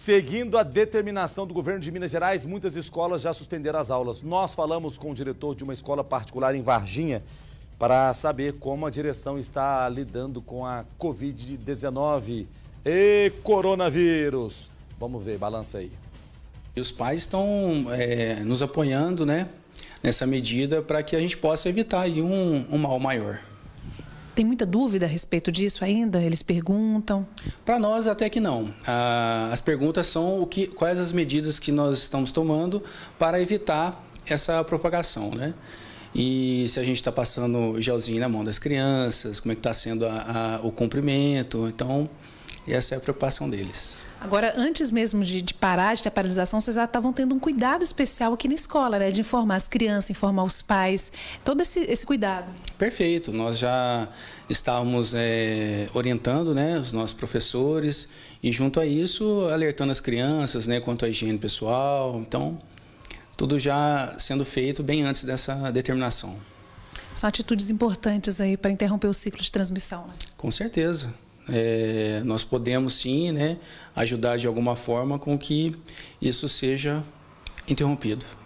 Seguindo a determinação do governo de Minas Gerais, muitas escolas já suspenderam as aulas. Nós falamos com o diretor de uma escola particular em Varginha para saber como a direção está lidando com a Covid-19 e coronavírus. Vamos ver, balança aí. Os pais estão é, nos apoiando né, nessa medida para que a gente possa evitar um, um mal maior. Tem muita dúvida a respeito disso ainda? Eles perguntam? Para nós, até que não. Ah, as perguntas são o que, quais as medidas que nós estamos tomando para evitar essa propagação, né? E se a gente está passando gelzinho na mão das crianças, como é que está sendo a, a, o comprimento. Então, e essa é a preocupação deles. Agora, antes mesmo de, de parar, de ter a paralisação, vocês já estavam tendo um cuidado especial aqui na escola, né? De informar as crianças, informar os pais, todo esse, esse cuidado. Perfeito. Nós já estávamos é, orientando né, os nossos professores e, junto a isso, alertando as crianças né, quanto à higiene pessoal. Então, tudo já sendo feito bem antes dessa determinação. São atitudes importantes aí para interromper o ciclo de transmissão. Né? Com certeza é, nós podemos sim né, ajudar de alguma forma com que isso seja interrompido.